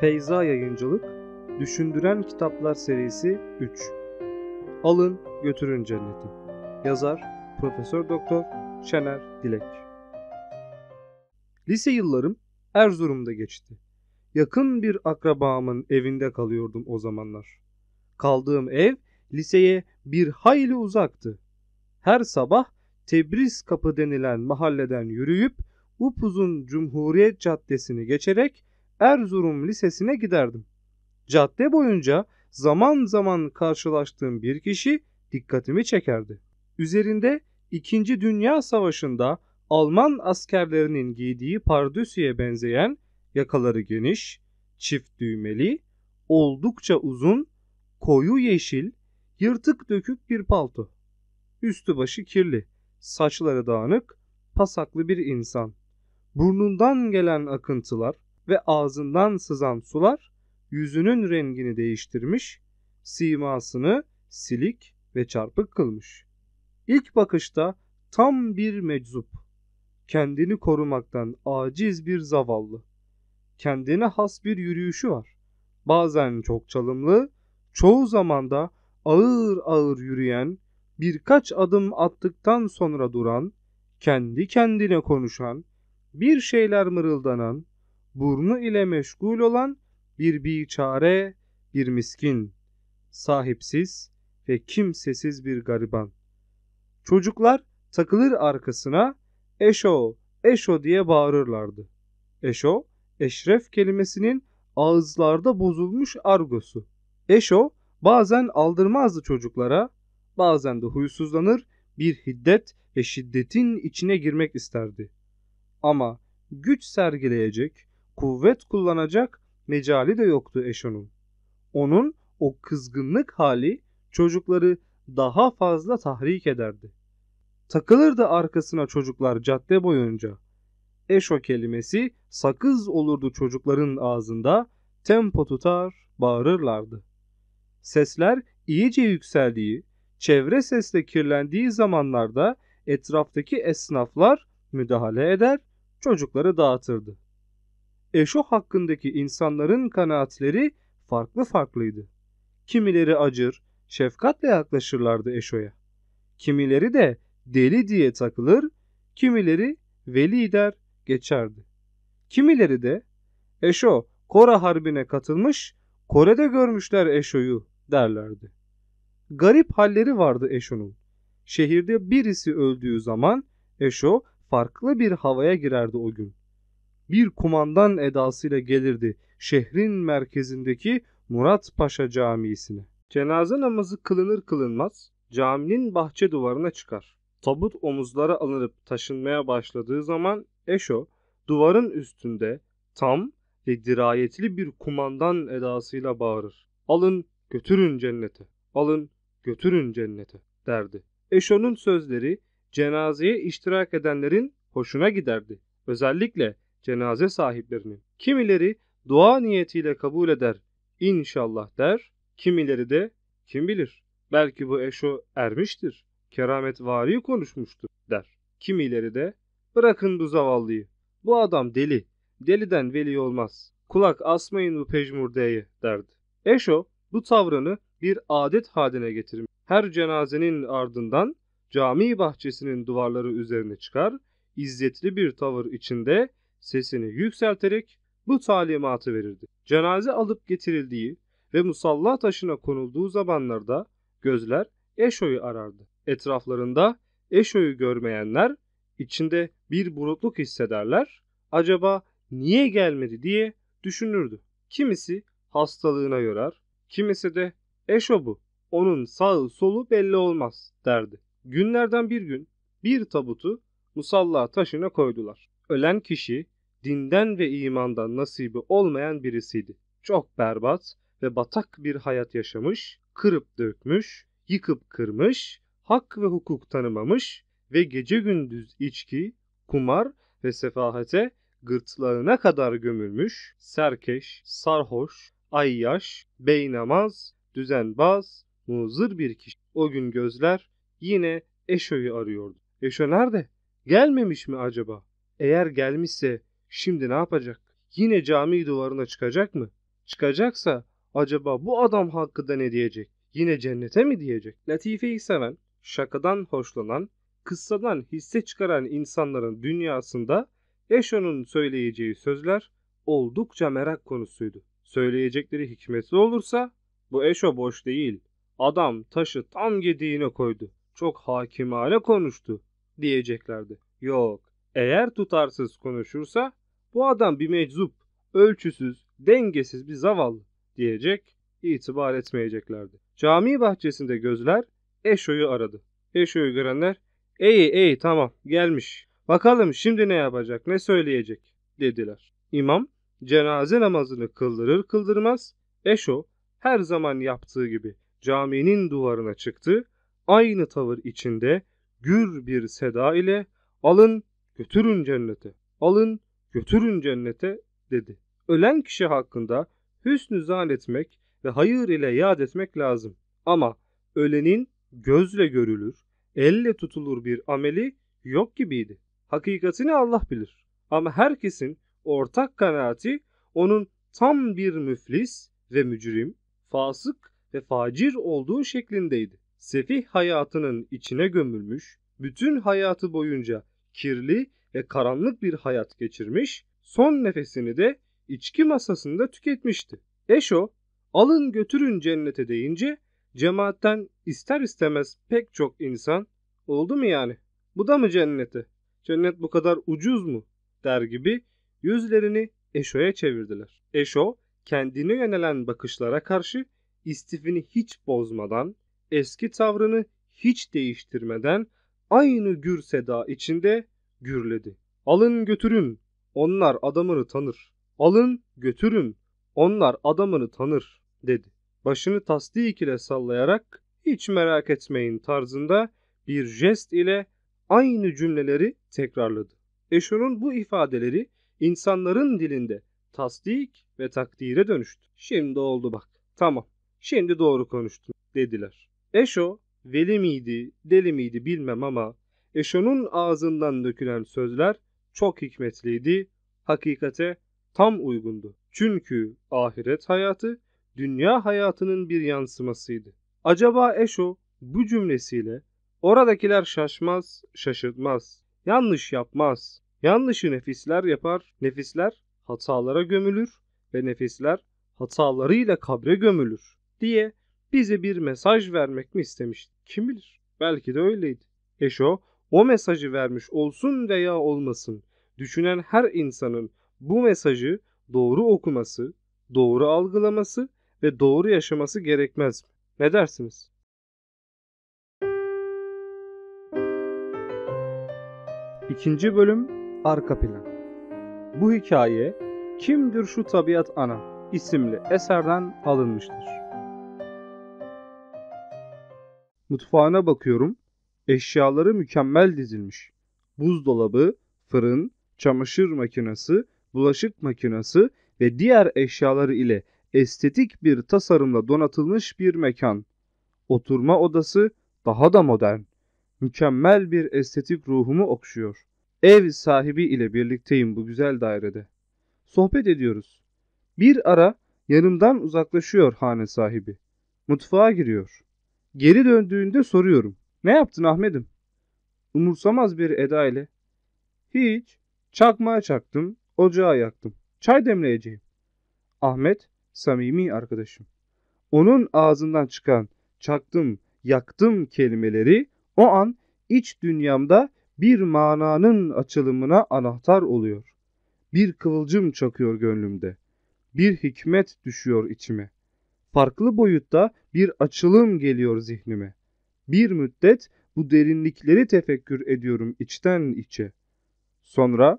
Feyza Yayıncılık Düşündüren Kitaplar Serisi 3 Alın Götürün Cenneti Yazar Profesör Doktor Şener Dilek Lise yıllarım Erzurum'da geçti. Yakın bir akrabamın evinde kalıyordum o zamanlar. Kaldığım ev liseye bir hayli uzaktı. Her sabah Tebriz Kapı denilen mahalleden yürüyüp upuzun Cumhuriyet Caddesi'ni geçerek Erzurum Lisesi'ne giderdim. Cadde boyunca zaman zaman karşılaştığım bir kişi dikkatimi çekerdi. Üzerinde İkinci Dünya Savaşı'nda Alman askerlerinin giydiği pardüsüye benzeyen yakaları geniş, çift düğmeli, oldukça uzun, koyu yeşil, yırtık dökük bir palto. Üstü başı kirli, saçları dağınık, pasaklı bir insan. Burnundan gelen akıntılar, ve ağzından sızan sular yüzünün rengini değiştirmiş, simasını silik ve çarpık kılmış. İlk bakışta tam bir meczup, kendini korumaktan aciz bir zavallı. Kendine has bir yürüyüşü var. Bazen çok çalımlı, çoğu zamanda ağır ağır yürüyen, birkaç adım attıktan sonra duran, kendi kendine konuşan, bir şeyler mırıldanan, burnu ile meşgul olan bir biçare, bir miskin, sahipsiz ve kimsesiz bir gariban. Çocuklar takılır arkasına eşo, eşo diye bağırırlardı. Eşo, eşref kelimesinin ağızlarda bozulmuş argosu. Eşo bazen aldırmazdı çocuklara, bazen de huysuzlanır, bir hiddet ve şiddetin içine girmek isterdi. Ama güç sergileyecek, kuvvet kullanacak mecali de yoktu Eşon'un. Onun o kızgınlık hali çocukları daha fazla tahrik ederdi. Takılırdı arkasına çocuklar cadde boyunca. Eşo kelimesi sakız olurdu çocukların ağzında, tempo tutar, bağırırlardı. Sesler iyice yükseldiği, çevre sesle kirlendiği zamanlarda etraftaki esnaflar müdahale eder, çocukları dağıtırdı eşo hakkındaki insanların kanaatleri farklı farklıydı. Kimileri acır, şefkatle yaklaşırlardı eşoya. Kimileri de deli diye takılır, kimileri veli der geçerdi. Kimileri de eşo Kore Harbi'ne katılmış, Kore'de görmüşler eşoyu derlerdi. Garip halleri vardı eşonun. Şehirde birisi öldüğü zaman eşo farklı bir havaya girerdi o gün bir kumandan edasıyla gelirdi şehrin merkezindeki Murat Paşa Camii'sine. Cenaze namazı kılınır kılınmaz caminin bahçe duvarına çıkar. Tabut omuzlara alınıp taşınmaya başladığı zaman Eşo duvarın üstünde tam ve dirayetli bir kumandan edasıyla bağırır. Alın götürün cennete, alın götürün cennete derdi. Eşo'nun sözleri cenazeye iştirak edenlerin hoşuna giderdi. Özellikle cenaze sahiplerinin Kimileri dua niyetiyle kabul eder, inşallah der, kimileri de kim bilir, belki bu eşo ermiştir, keramet kerametvari konuşmuştur der. Kimileri de bırakın bu zavallıyı, bu adam deli, deliden veli olmaz, kulak asmayın bu pejmurdeye derdi. Eşo bu tavrını bir adet haline getirmiş. Her cenazenin ardından cami bahçesinin duvarları üzerine çıkar, izzetli bir tavır içinde sesini yükselterek bu talimatı verirdi. Cenaze alıp getirildiği ve musalla taşına konulduğu zamanlarda gözler Eşo'yu arardı. Etraflarında Eşo'yu görmeyenler içinde bir burukluk hissederler. Acaba niye gelmedi diye düşünürdü. Kimisi hastalığına yorar, kimisi de Eşo bu, onun sağı solu belli olmaz derdi. Günlerden bir gün bir tabutu musalla taşına koydular ölen kişi dinden ve imandan nasibi olmayan birisiydi. Çok berbat ve batak bir hayat yaşamış, kırıp dökmüş, yıkıp kırmış, hak ve hukuk tanımamış ve gece gündüz içki, kumar ve sefahate gırtlağına kadar gömülmüş, serkeş, sarhoş, ayyaş, beynamaz, düzenbaz, muzır bir kişi. O gün gözler yine Eşo'yu arıyordu. Eşo nerede? Gelmemiş mi acaba? Eğer gelmişse şimdi ne yapacak? Yine cami duvarına çıkacak mı? Çıkacaksa acaba bu adam hakkında ne diyecek? Yine cennete mi diyecek? Latifeyi seven, şakadan hoşlanan, kıssadan hisse çıkaran insanların dünyasında Eşo'nun söyleyeceği sözler oldukça merak konusuydu. Söyleyecekleri hikmetli olursa bu Eşo boş değil. Adam taşı tam gediğine koydu. Çok hakimane konuştu diyeceklerdi. Yok eğer tutarsız konuşursa bu adam bir meczup, ölçüsüz, dengesiz bir zavallı diyecek, itibar etmeyeceklerdi. Cami bahçesinde gözler Eşo'yu aradı. Eşo'yu görenler, "Ey ey tamam gelmiş. Bakalım şimdi ne yapacak, ne söyleyecek?" dediler. İmam cenaze namazını kıldırır kıldırmaz Eşo her zaman yaptığı gibi caminin duvarına çıktı. Aynı tavır içinde gür bir seda ile "Alın götürün cennete, alın götürün cennete dedi. Ölen kişi hakkında hüsnü zan etmek ve hayır ile yad etmek lazım. Ama ölenin gözle görülür, elle tutulur bir ameli yok gibiydi. Hakikatini Allah bilir. Ama herkesin ortak kanaati onun tam bir müflis ve mücrim, fasık ve facir olduğu şeklindeydi. Sefih hayatının içine gömülmüş, bütün hayatı boyunca kirli ve karanlık bir hayat geçirmiş, son nefesini de içki masasında tüketmişti. Eşo, alın götürün cennete deyince cemaatten ister istemez pek çok insan oldu mu yani? Bu da mı cenneti? Cennet bu kadar ucuz mu? der gibi yüzlerini Eşo'ya çevirdiler. Eşo kendine yönelen bakışlara karşı istifini hiç bozmadan, eski tavrını hiç değiştirmeden aynı gür seda içinde gürledi. Alın götürün, onlar adamını tanır. Alın götürün, onlar adamını tanır dedi. Başını tasdik ile sallayarak hiç merak etmeyin tarzında bir jest ile aynı cümleleri tekrarladı. Eşon'un bu ifadeleri insanların dilinde tasdik ve takdire dönüştü. Şimdi oldu bak. Tamam. Şimdi doğru konuştun dediler. Eşo veli miydi, deli miydi bilmem ama Eşon'un ağzından dökülen sözler çok hikmetliydi, hakikate tam uygundu. Çünkü ahiret hayatı dünya hayatının bir yansımasıydı. Acaba Eşo bu cümlesiyle oradakiler şaşmaz, şaşırtmaz, yanlış yapmaz, yanlışı nefisler yapar, nefisler hatalara gömülür ve nefisler hatalarıyla kabre gömülür diye bize bir mesaj vermek mi istemişti? Kim bilir? Belki de öyleydi. Eşo o mesajı vermiş olsun veya olmasın. Düşünen her insanın bu mesajı doğru okuması, doğru algılaması ve doğru yaşaması gerekmez mi? Ne dersiniz? İkinci bölüm Arka Plan Bu hikaye Kimdir Şu Tabiat Ana isimli eserden alınmıştır. Mutfağına bakıyorum. Eşyaları mükemmel dizilmiş. Buzdolabı, fırın, çamaşır makinesi, bulaşık makinesi ve diğer eşyaları ile estetik bir tasarımla donatılmış bir mekan. Oturma odası daha da modern. Mükemmel bir estetik ruhumu okşuyor. Ev sahibi ile birlikteyim bu güzel dairede. Sohbet ediyoruz. Bir ara yanımdan uzaklaşıyor hane sahibi. Mutfağa giriyor. Geri döndüğünde soruyorum. Ne yaptın Ahmet'im? Umursamaz bir eda ile. Hiç. Çakmaya çaktım, ocağı yaktım. Çay demleyeceğim. Ahmet, samimi arkadaşım. Onun ağzından çıkan çaktım, yaktım kelimeleri o an iç dünyamda bir mananın açılımına anahtar oluyor. Bir kıvılcım çakıyor gönlümde. Bir hikmet düşüyor içime.'' farklı boyutta bir açılım geliyor zihnime. Bir müddet bu derinlikleri tefekkür ediyorum içten içe. Sonra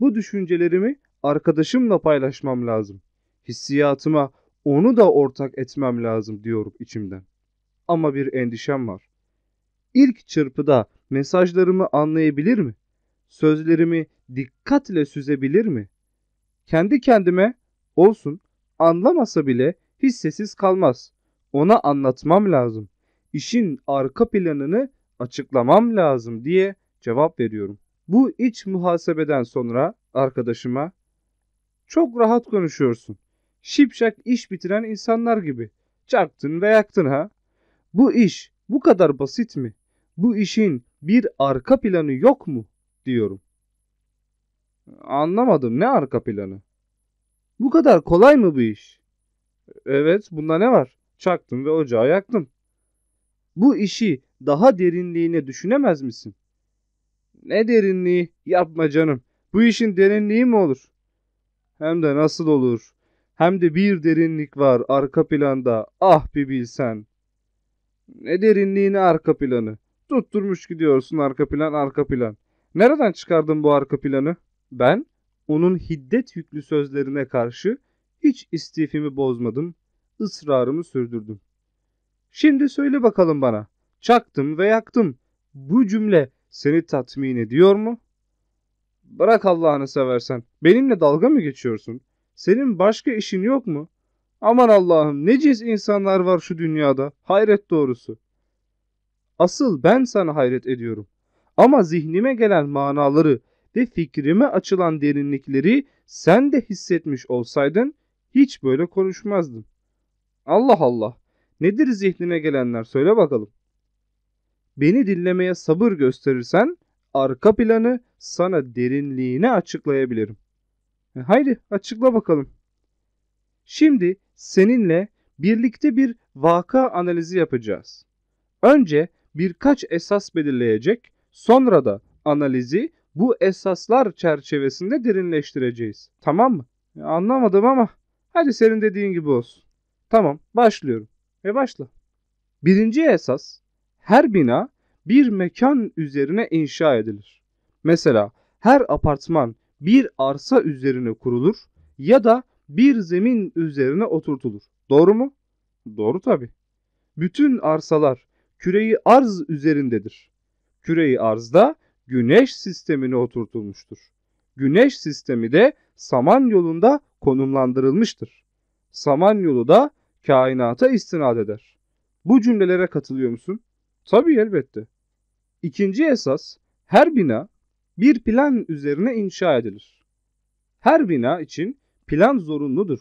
bu düşüncelerimi arkadaşımla paylaşmam lazım. Hissiyatıma onu da ortak etmem lazım diyorum içimden. Ama bir endişem var. İlk çırpıda mesajlarımı anlayabilir mi? Sözlerimi dikkatle süzebilir mi? Kendi kendime olsun anlamasa bile hissesiz kalmaz. Ona anlatmam lazım. İşin arka planını açıklamam lazım diye cevap veriyorum. Bu iç muhasebeden sonra arkadaşıma çok rahat konuşuyorsun. Şipşak iş bitiren insanlar gibi. Çaktın ve yaktın ha. Bu iş bu kadar basit mi? Bu işin bir arka planı yok mu? diyorum. Anlamadım ne arka planı? Bu kadar kolay mı bu iş? Evet bunda ne var? Çaktım ve ocağı yaktım. Bu işi daha derinliğine düşünemez misin? Ne derinliği? Yapma canım. Bu işin derinliği mi olur? Hem de nasıl olur? Hem de bir derinlik var arka planda. Ah bir bilsen. Ne derinliğini arka planı. Tutturmuş gidiyorsun arka plan arka plan. Nereden çıkardın bu arka planı? Ben onun hiddet yüklü sözlerine karşı hiç istifimi bozmadım, ısrarımı sürdürdüm. Şimdi söyle bakalım bana, çaktım ve yaktım. Bu cümle seni tatmin ediyor mu? Bırak Allah'ını seversen, benimle dalga mı geçiyorsun? Senin başka işin yok mu? Aman Allah'ım ne cins insanlar var şu dünyada, hayret doğrusu. Asıl ben sana hayret ediyorum. Ama zihnime gelen manaları ve fikrime açılan derinlikleri sen de hissetmiş olsaydın hiç böyle konuşmazdım. Allah Allah. Nedir zihnine gelenler söyle bakalım. Beni dinlemeye sabır gösterirsen arka planı sana derinliğine açıklayabilirim. E, haydi açıkla bakalım. Şimdi seninle birlikte bir vaka analizi yapacağız. Önce birkaç esas belirleyecek, sonra da analizi bu esaslar çerçevesinde derinleştireceğiz. Tamam mı? E, anlamadım ama Hadi senin dediğin gibi olsun. Tamam başlıyorum. E başla. Birinci esas her bina bir mekan üzerine inşa edilir. Mesela her apartman bir arsa üzerine kurulur ya da bir zemin üzerine oturtulur. Doğru mu? Doğru tabi. Bütün arsalar küreyi arz üzerindedir. Küreyi arzda güneş sistemine oturtulmuştur. Güneş sistemi de saman yolunda konumlandırılmıştır. Samanyolu da kainata istinad eder. Bu cümlelere katılıyor musun? Tabii elbette. İkinci esas, her bina bir plan üzerine inşa edilir. Her bina için plan zorunludur.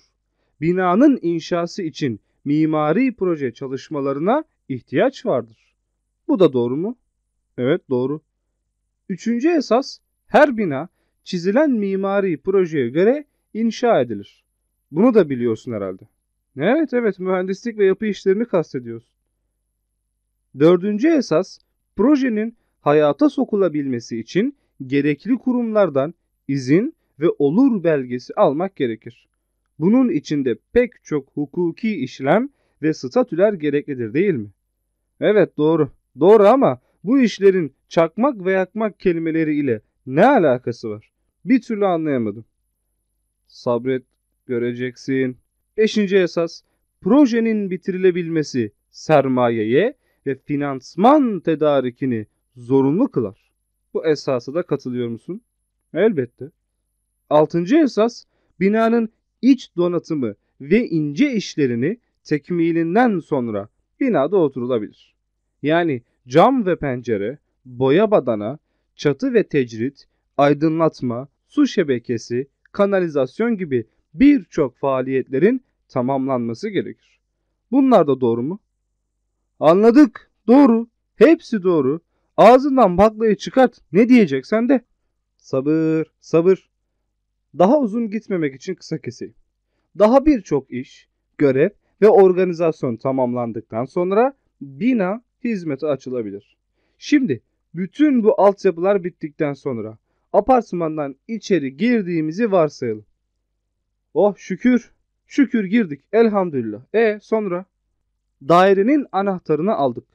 Binanın inşası için mimari proje çalışmalarına ihtiyaç vardır. Bu da doğru mu? Evet doğru. Üçüncü esas her bina çizilen mimari projeye göre inşa edilir. Bunu da biliyorsun herhalde. Evet evet mühendislik ve yapı işlerini kastediyoruz. Dördüncü esas projenin hayata sokulabilmesi için gerekli kurumlardan izin ve olur belgesi almak gerekir. Bunun içinde pek çok hukuki işlem ve statüler gereklidir değil mi? Evet doğru. Doğru ama bu işlerin çakmak ve yakmak kelimeleri ile ne alakası var? Bir türlü anlayamadım. Sabret göreceksin. Beşinci esas projenin bitirilebilmesi sermayeye ve finansman tedarikini zorunlu kılar. Bu esasa da katılıyor musun? Elbette. Altıncı esas binanın iç donatımı ve ince işlerini tekmilinden sonra binada oturulabilir. Yani cam ve pencere, boya badana, çatı ve tecrit, aydınlatma, su şebekesi, kanalizasyon gibi birçok faaliyetlerin tamamlanması gerekir. Bunlar da doğru mu? Anladık. Doğru. Hepsi doğru. Ağzından baklayı çıkart. Ne diyeceksen de. Sabır, sabır. Daha uzun gitmemek için kısa keseyim. Daha birçok iş, görev ve organizasyon tamamlandıktan sonra bina hizmete açılabilir. Şimdi bütün bu altyapılar bittikten sonra apartmandan içeri girdiğimizi varsayalım. Oh şükür. Şükür girdik. Elhamdülillah. E sonra? Dairenin anahtarını aldık.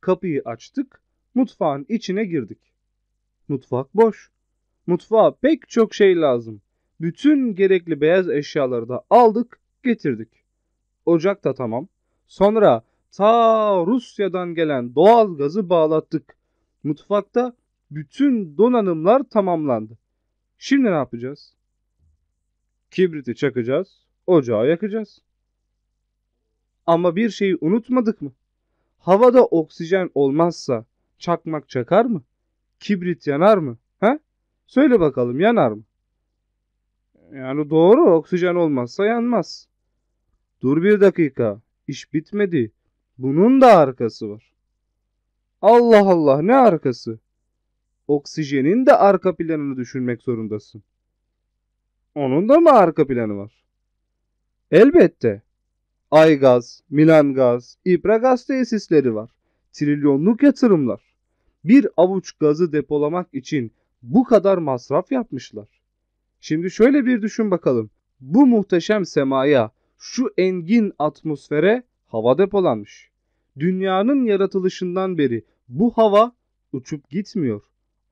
Kapıyı açtık. Mutfağın içine girdik. Mutfak boş. Mutfağa pek çok şey lazım. Bütün gerekli beyaz eşyaları da aldık, getirdik. Ocak da tamam. Sonra ta Rusya'dan gelen doğal gazı bağlattık. Mutfakta bütün donanımlar tamamlandı. Şimdi ne yapacağız? Kibriti çakacağız, ocağı yakacağız. Ama bir şeyi unutmadık mı? Havada oksijen olmazsa çakmak çakar mı? Kibrit yanar mı? He? Söyle bakalım yanar mı? Yani doğru oksijen olmazsa yanmaz. Dur bir dakika. İş bitmedi. Bunun da arkası var. Allah Allah ne arkası? oksijenin de arka planını düşünmek zorundasın. Onun da mı arka planı var? Elbette. Ay Aygaz, Milan Gaz, İpra Gaz tesisleri var. Trilyonluk yatırımlar. Bir avuç gazı depolamak için bu kadar masraf yapmışlar. Şimdi şöyle bir düşün bakalım. Bu muhteşem semaya, şu engin atmosfere hava depolanmış. Dünyanın yaratılışından beri bu hava uçup gitmiyor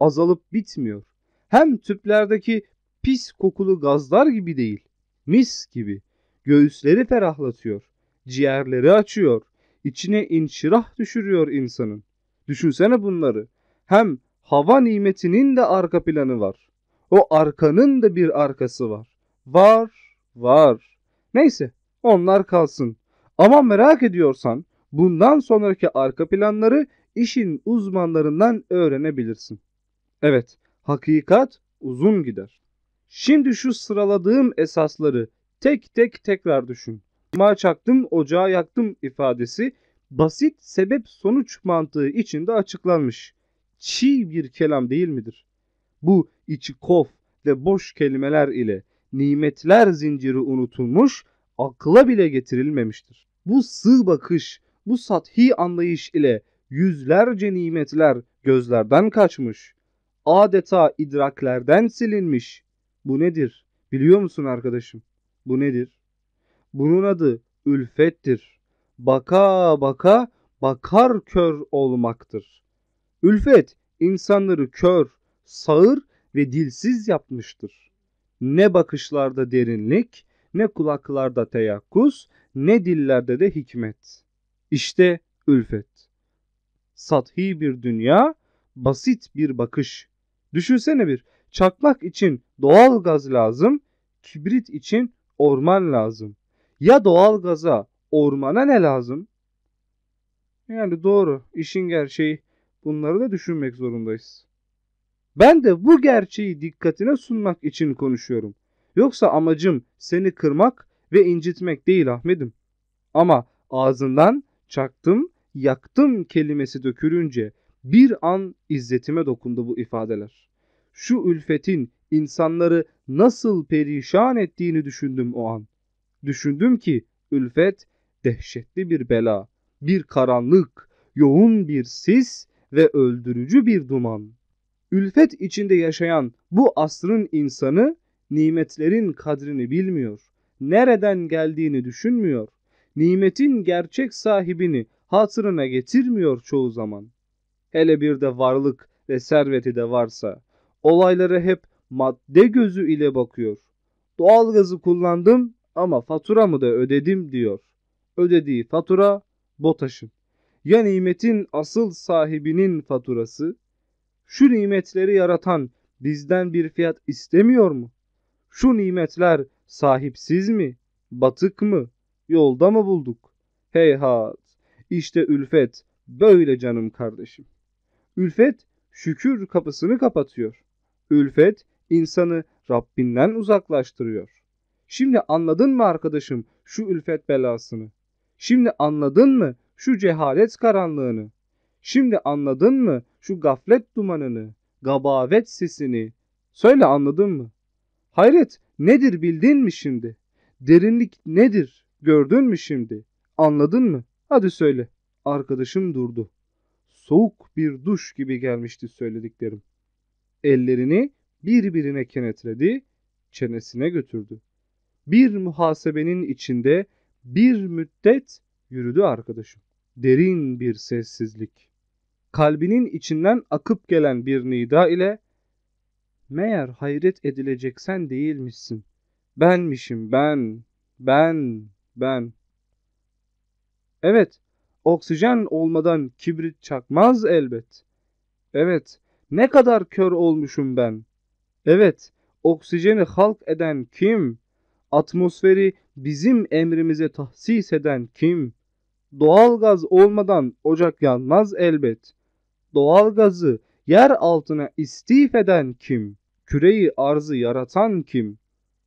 azalıp bitmiyor. Hem tüplerdeki pis kokulu gazlar gibi değil, mis gibi. Göğüsleri ferahlatıyor, ciğerleri açıyor, içine inşirah düşürüyor insanın. Düşünsene bunları. Hem hava nimetinin de arka planı var. O arkanın da bir arkası var. Var, var. Neyse, onlar kalsın. Ama merak ediyorsan bundan sonraki arka planları işin uzmanlarından öğrenebilirsin. Evet, hakikat uzun gider. Şimdi şu sıraladığım esasları tek tek tekrar düşün. Ma çaktım, ocağa yaktım ifadesi basit sebep sonuç mantığı içinde açıklanmış. Çiğ bir kelam değil midir? Bu içi kof ve boş kelimeler ile nimetler zinciri unutulmuş, akla bile getirilmemiştir. Bu sığ bakış, bu sathi anlayış ile yüzlerce nimetler gözlerden kaçmış adeta idraklerden silinmiş. Bu nedir? Biliyor musun arkadaşım? Bu nedir? Bunun adı ülfettir. Baka baka bakar kör olmaktır. Ülfet insanları kör, sağır ve dilsiz yapmıştır. Ne bakışlarda derinlik, ne kulaklarda teyakkuz, ne dillerde de hikmet. İşte ülfet. Sathi bir dünya, basit bir bakış Düşünsene bir çakmak için doğal gaz lazım, kibrit için orman lazım. Ya doğal gaza, ormana ne lazım? Yani doğru, işin gerçeği. Bunları da düşünmek zorundayız. Ben de bu gerçeği dikkatine sunmak için konuşuyorum. Yoksa amacım seni kırmak ve incitmek değil Ahmet'im. Ama ağzından çaktım, yaktım kelimesi dökülünce bir an izzetime dokundu bu ifadeler. Şu ülfetin insanları nasıl perişan ettiğini düşündüm o an. Düşündüm ki ülfet dehşetli bir bela, bir karanlık, yoğun bir sis ve öldürücü bir duman. Ülfet içinde yaşayan bu asrın insanı nimetlerin kadrini bilmiyor. Nereden geldiğini düşünmüyor. Nimetin gerçek sahibini hatırına getirmiyor çoğu zaman hele bir de varlık ve serveti de varsa olaylara hep madde gözü ile bakıyor. Doğalgazı kullandım ama faturamı da ödedim diyor. Ödediği fatura BOTAŞ'ın. Ya nimetin asıl sahibinin faturası? Şu nimetleri yaratan bizden bir fiyat istemiyor mu? Şu nimetler sahipsiz mi? Batık mı? Yolda mı bulduk? Heyhat! İşte ülfet böyle canım kardeşim. Ülfet şükür kapısını kapatıyor. Ülfet insanı Rabbinden uzaklaştırıyor. Şimdi anladın mı arkadaşım şu ülfet belasını? Şimdi anladın mı şu cehalet karanlığını? Şimdi anladın mı şu gaflet dumanını, gabavet sesini? Söyle anladın mı? Hayret nedir bildin mi şimdi? Derinlik nedir gördün mü şimdi? Anladın mı? Hadi söyle. Arkadaşım durdu soğuk bir duş gibi gelmişti söylediklerim. Ellerini birbirine kenetledi, çenesine götürdü. Bir muhasebenin içinde bir müddet yürüdü arkadaşım. Derin bir sessizlik. Kalbinin içinden akıp gelen bir nida ile meğer hayret edileceksen değilmişsin. Benmişim ben, ben, ben. Evet, Oksijen olmadan kibrit çakmaz elbet. Evet, ne kadar kör olmuşum ben. Evet, oksijeni halk eden kim? Atmosferi bizim emrimize tahsis eden kim? Doğal gaz olmadan ocak yanmaz elbet. Doğal gazı yer altına istif eden kim? Küreyi arzı yaratan kim?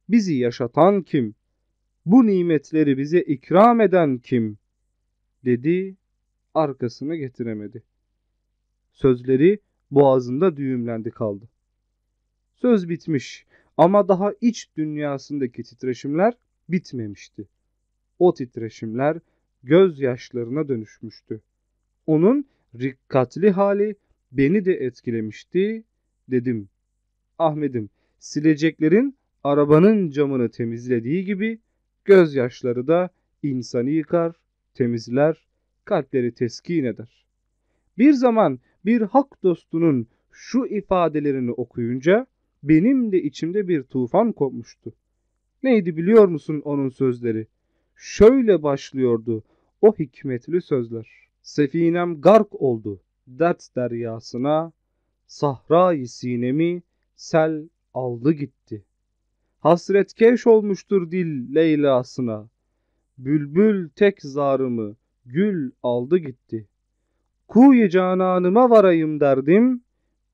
Bizi yaşatan kim? Bu nimetleri bize ikram eden kim?'' dedi, arkasını getiremedi. Sözleri boğazında düğümlendi kaldı. Söz bitmiş ama daha iç dünyasındaki titreşimler bitmemişti. O titreşimler gözyaşlarına dönüşmüştü. Onun rikkatli hali beni de etkilemişti. Dedim, Ahmet'im sileceklerin arabanın camını temizlediği gibi gözyaşları da insanı yıkar, temizler, kalpleri teskin eder. Bir zaman bir hak dostunun şu ifadelerini okuyunca benim de içimde bir tufan kopmuştu. Neydi biliyor musun onun sözleri? Şöyle başlıyordu o hikmetli sözler. Sefinem gark oldu dert deryasına, sahra-i sinemi sel aldı gitti. Hasret keş olmuştur dil Leyla'sına, Bülbül tek zarımı gül aldı gitti. Kuyu cananıma varayım derdim.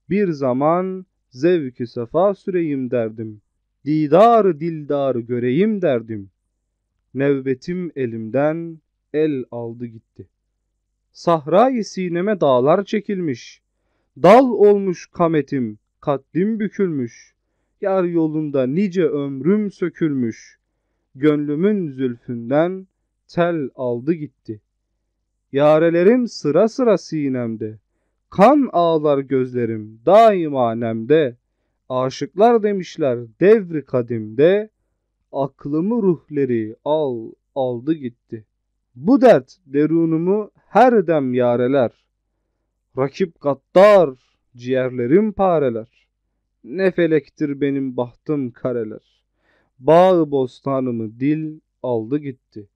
Bir zaman zevki sefa süreyim derdim. Didarı dildarı göreyim derdim. Nevbetim elimden el aldı gitti. Sahra-i sineme dağlar çekilmiş. Dal olmuş kametim, katlim bükülmüş. Yar yolunda nice ömrüm sökülmüş.'' Gönlümün zülfünden tel aldı gitti. Yarelerim sıra sıra sinemde. Kan ağlar gözlerim daima nemde. Aşıklar demişler devri kadimde. Aklımı ruhleri al aldı gitti. Bu dert derunumu her dem yareler. Rakip gaddar ciğerlerim pareler. Ne felektir benim bahtım kareler. Bağ bostanımı dil aldı gitti.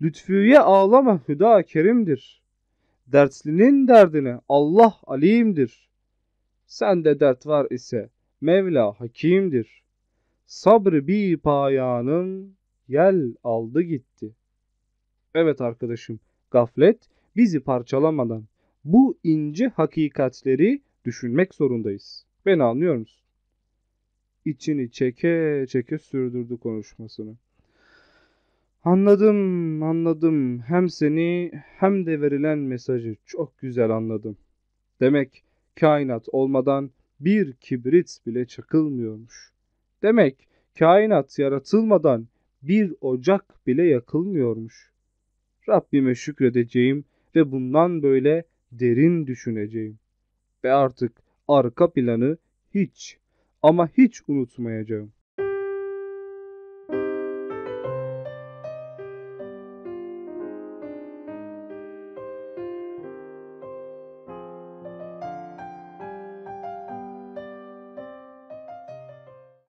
Lütfüye ağlama hüda kerimdir. Dertlinin derdine Allah alimdir. Sende dert var ise Mevla hakimdir. Sabrı bir payanın yel aldı gitti. Evet arkadaşım, gaflet bizi parçalamadan bu ince hakikatleri düşünmek zorundayız. Beni anlıyor musun? içini çeke çeke sürdürdü konuşmasını. Anladım, anladım. Hem seni hem de verilen mesajı çok güzel anladım. Demek kainat olmadan bir kibrit bile çakılmıyormuş. Demek kainat yaratılmadan bir ocak bile yakılmıyormuş. Rabbime şükredeceğim ve bundan böyle derin düşüneceğim. Ve artık arka planı hiç ama hiç unutmayacağım.